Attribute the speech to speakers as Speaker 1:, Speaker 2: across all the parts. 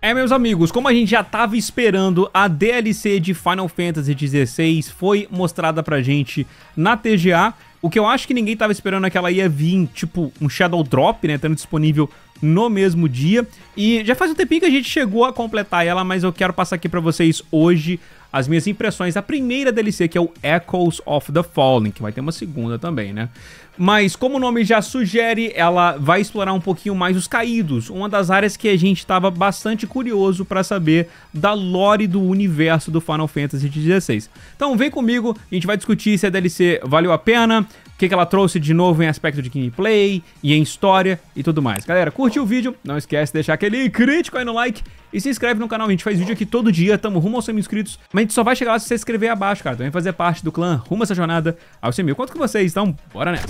Speaker 1: É, meus amigos, como a gente já estava esperando, a DLC de Final Fantasy XVI foi mostrada pra gente na TGA. O que eu acho que ninguém estava esperando é que ela ia vir, tipo, um Shadow Drop, né, tendo disponível no mesmo dia. E já faz um tempinho que a gente chegou a completar ela, mas eu quero passar aqui pra vocês hoje as minhas impressões da primeira DLC, que é o Echoes of the Fallen, que vai ter uma segunda também, né? Mas como o nome já sugere, ela vai explorar um pouquinho mais os caídos, uma das áreas que a gente estava bastante curioso para saber da lore do universo do Final Fantasy XVI. Então vem comigo, a gente vai discutir se a DLC valeu a pena, o que, que ela trouxe de novo em aspecto de gameplay e em história e tudo mais. Galera, curtiu o vídeo? Não esquece de deixar aquele crítico aí no like e se inscreve no canal, a gente faz vídeo aqui todo dia, tamo rumo aos 100 mil inscritos. Mas a gente só vai chegar lá se você se inscrever abaixo, cara. Também fazer parte do clã, rumo essa jornada aos 100 mil. Quanto que vocês estão? Bora nessa!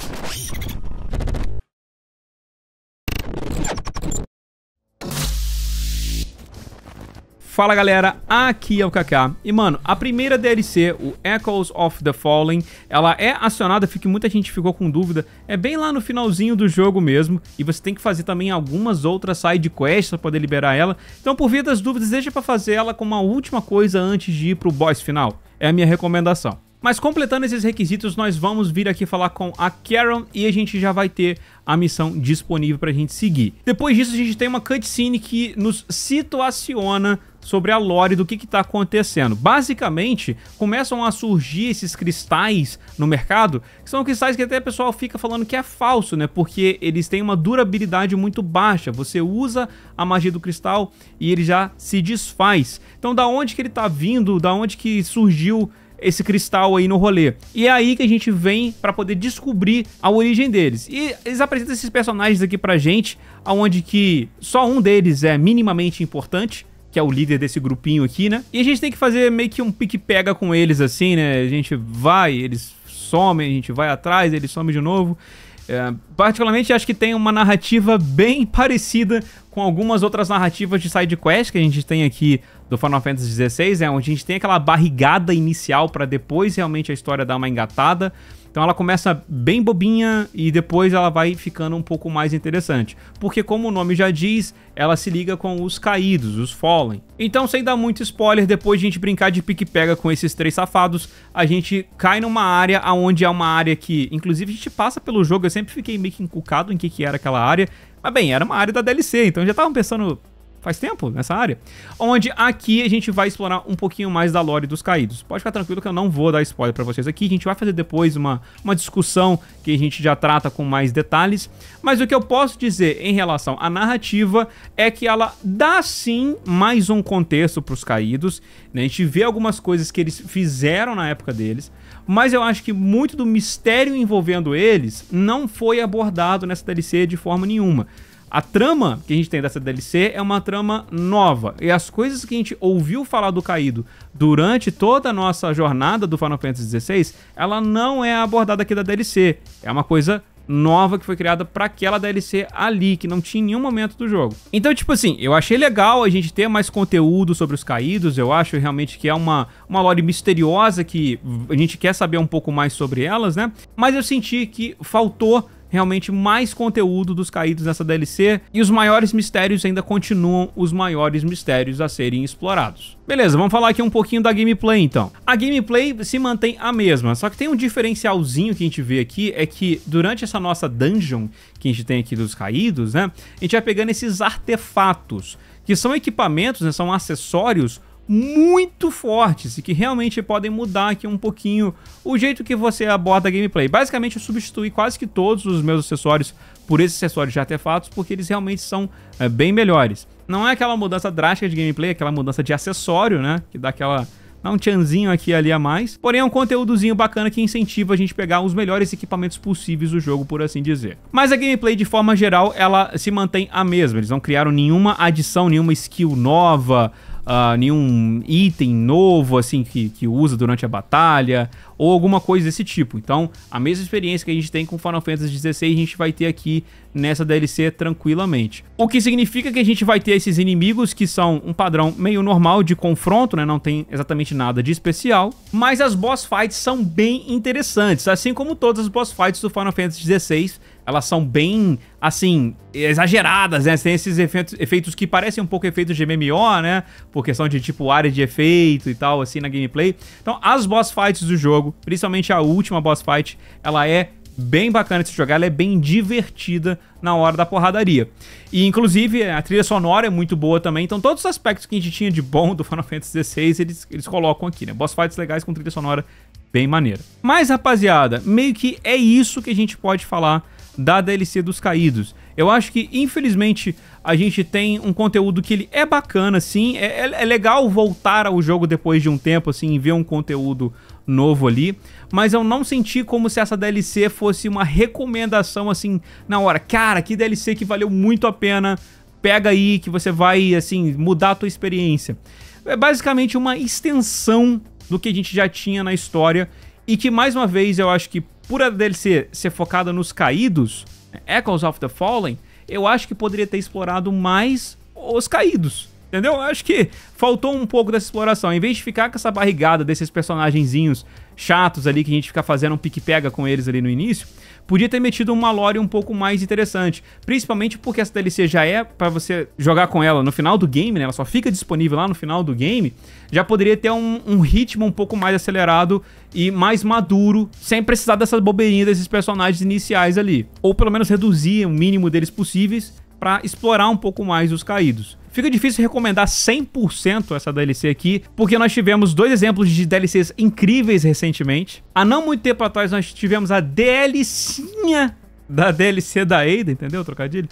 Speaker 1: Fala galera, aqui é o Kaká. E mano, a primeira DLC, o Echoes of the Fallen, ela é acionada, fica muita gente ficou com dúvida, é bem lá no finalzinho do jogo mesmo, e você tem que fazer também algumas outras side quests para poder liberar ela. Então, por via das dúvidas, deixa para fazer ela como a última coisa antes de ir pro boss final. É a minha recomendação. Mas completando esses requisitos, nós vamos vir aqui falar com a Karen e a gente já vai ter a missão disponível pra gente seguir. Depois disso, a gente tem uma cutscene que nos situaciona sobre a lore do que está acontecendo. Basicamente, começam a surgir esses cristais no mercado, que são cristais que até o pessoal fica falando que é falso, né? Porque eles têm uma durabilidade muito baixa. Você usa a magia do cristal e ele já se desfaz. Então, da onde que ele está vindo? Da onde que surgiu esse cristal aí no rolê. E é aí que a gente vem para poder descobrir a origem deles. E eles apresentam esses personagens aqui pra gente, aonde que só um deles é minimamente importante, que é o líder desse grupinho aqui, né? E a gente tem que fazer meio que um pique-pega com eles, assim, né? A gente vai, eles somem, a gente vai atrás, eles somem de novo. É, particularmente acho que tem uma narrativa bem parecida com algumas outras narrativas de side quest que a gente tem aqui do Final Fantasy XVI, é onde a gente tem aquela barrigada inicial para depois realmente a história dar uma engatada. Então ela começa bem bobinha e depois ela vai ficando um pouco mais interessante. Porque, como o nome já diz, ela se liga com os caídos, os Fallen. Então, sem dar muito spoiler, depois de a gente brincar de pique-pega com esses três safados, a gente cai numa área onde é uma área que, inclusive, a gente passa pelo jogo. Eu sempre fiquei meio que encucado em que, que era aquela área. Mas bem, era uma área da DLC, então já estavam pensando faz tempo nessa área, onde aqui a gente vai explorar um pouquinho mais da lore dos caídos. Pode ficar tranquilo que eu não vou dar spoiler para vocês aqui, a gente vai fazer depois uma, uma discussão que a gente já trata com mais detalhes, mas o que eu posso dizer em relação à narrativa é que ela dá sim mais um contexto para os caídos, né? a gente vê algumas coisas que eles fizeram na época deles, mas eu acho que muito do mistério envolvendo eles não foi abordado nessa DLC de forma nenhuma. A trama que a gente tem dessa DLC é uma trama nova. E as coisas que a gente ouviu falar do caído durante toda a nossa jornada do Final Fantasy XVI, ela não é abordada aqui da DLC. É uma coisa nova que foi criada para aquela DLC ali, que não tinha em nenhum momento do jogo. Então, tipo assim, eu achei legal a gente ter mais conteúdo sobre os caídos, eu acho realmente que é uma, uma lore misteriosa que a gente quer saber um pouco mais sobre elas, né? Mas eu senti que faltou realmente mais conteúdo dos caídos nessa DLC e os maiores mistérios ainda continuam os maiores mistérios a serem explorados. Beleza, vamos falar aqui um pouquinho da gameplay então. A gameplay se mantém a mesma, só que tem um diferencialzinho que a gente vê aqui, é que durante essa nossa dungeon que a gente tem aqui dos caídos, né, a gente vai pegando esses artefatos, que são equipamentos, né, são acessórios muito fortes e que realmente podem mudar aqui um pouquinho o jeito que você aborda a gameplay. Basicamente, eu substituí quase que todos os meus acessórios por esses acessórios de artefatos, porque eles realmente são é, bem melhores. Não é aquela mudança drástica de gameplay, é aquela mudança de acessório, né? Que dá aquela dá um tchanzinho aqui e ali a mais. Porém, é um conteúdozinho bacana que incentiva a gente a pegar os melhores equipamentos possíveis do jogo, por assim dizer. Mas a gameplay, de forma geral, ela se mantém a mesma. Eles não criaram nenhuma adição, nenhuma skill nova, uh, nenhum item novo, assim, que, que usa durante a batalha, ou alguma coisa desse tipo. Então, a mesma experiência que a gente tem com Final Fantasy XVI, a gente vai ter aqui nessa DLC tranquilamente. O que significa que a gente vai ter esses inimigos que são um padrão meio normal de confronto, né? Não tem exatamente nada de especial, mas as boss fights são bem interessantes, assim como todas as boss fights do Final Fantasy XVI elas são bem, assim, exageradas, né? Tem esses efeitos, efeitos que parecem um pouco efeitos de MMO, né? Por questão de, tipo, área de efeito e tal, assim, na gameplay. Então, as boss fights do jogo, principalmente a última boss fight, ela é bem bacana de se jogar, ela é bem divertida na hora da porradaria. E inclusive a trilha sonora é muito boa também, então todos os aspectos que a gente tinha de bom do Final Fantasy XVI eles, eles colocam aqui, né? Boss fights legais com trilha sonora bem maneira. Mas rapaziada, meio que é isso que a gente pode falar da DLC dos Caídos. Eu acho que, infelizmente, a gente tem um conteúdo que ele é bacana, sim. É, é, é legal voltar ao jogo depois de um tempo, assim, e ver um conteúdo novo ali. Mas eu não senti como se essa DLC fosse uma recomendação, assim, na hora. Cara, que DLC que valeu muito a pena. Pega aí, que você vai, assim, mudar a tua experiência. É basicamente uma extensão do que a gente já tinha na história. E que, mais uma vez, eu acho que por a dele ser focada nos caídos, né, Echoes of the Fallen, eu acho que poderia ter explorado mais os caídos. Entendeu? Acho que faltou um pouco dessa exploração. Em vez de ficar com essa barrigada desses personagenzinhos chatos ali, que a gente fica fazendo um pique-pega com eles ali no início, podia ter metido uma lore um pouco mais interessante. Principalmente porque essa DLC já é para você jogar com ela no final do game, né? Ela só fica disponível lá no final do game. Já poderia ter um, um ritmo um pouco mais acelerado e mais maduro, sem precisar dessas bobeirinhas desses personagens iniciais ali. Ou pelo menos reduzir o mínimo deles possíveis para explorar um pouco mais os caídos. Fica difícil recomendar 100% essa DLC aqui, porque nós tivemos dois exemplos de DLCs incríveis recentemente. Há não muito tempo atrás nós tivemos a DLC da DLC da Ada, entendeu? Trocadilho.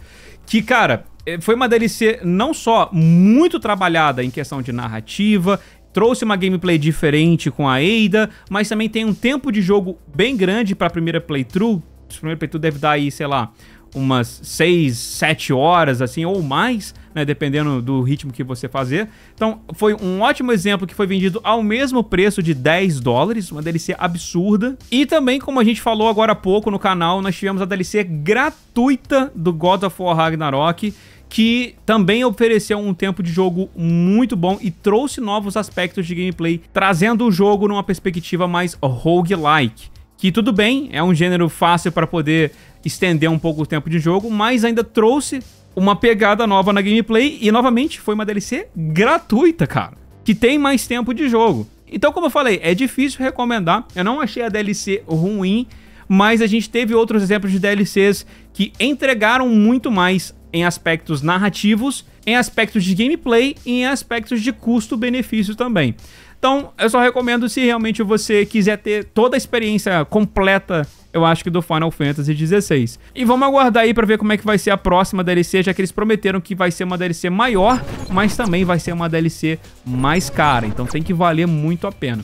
Speaker 1: Que, cara, é, foi uma DLC não só muito trabalhada em questão de narrativa, trouxe uma gameplay diferente com a Ada, mas também tem um tempo de jogo bem grande para primeira playthrough. O primeiro playthrough deve dar aí, sei lá, umas 6, 7 horas, assim, ou mais, né, dependendo do ritmo que você fazer. Então, foi um ótimo exemplo que foi vendido ao mesmo preço de 10 dólares, uma DLC absurda. E também, como a gente falou agora há pouco no canal, nós tivemos a DLC gratuita do God of War Ragnarok, que também ofereceu um tempo de jogo muito bom e trouxe novos aspectos de gameplay, trazendo o jogo numa perspectiva mais roguelike que tudo bem, é um gênero fácil para poder estender um pouco o tempo de jogo, mas ainda trouxe uma pegada nova na gameplay e novamente foi uma DLC gratuita, cara, que tem mais tempo de jogo. Então, como eu falei, é difícil recomendar. Eu não achei a DLC ruim, mas a gente teve outros exemplos de DLCs que entregaram muito mais em aspectos narrativos, em aspectos de gameplay e em aspectos de custo-benefício também. Então, eu só recomendo se realmente você quiser ter toda a experiência completa eu acho que do Final Fantasy XVI. E vamos aguardar aí pra ver como é que vai ser a próxima DLC, já que eles prometeram que vai ser uma DLC maior, mas também vai ser uma DLC mais cara, então tem que valer muito a pena.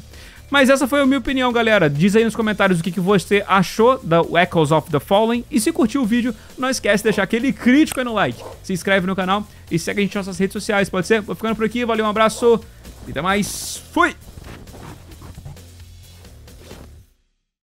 Speaker 1: Mas essa foi a minha opinião, galera. Diz aí nos comentários o que, que você achou da Echoes of the Fallen. E se curtiu o vídeo, não esquece de deixar aquele crítico aí no like. Se inscreve no canal e segue a gente nas nossas redes sociais, pode ser? Vou ficando por aqui, valeu, um abraço. Até mais. Fui!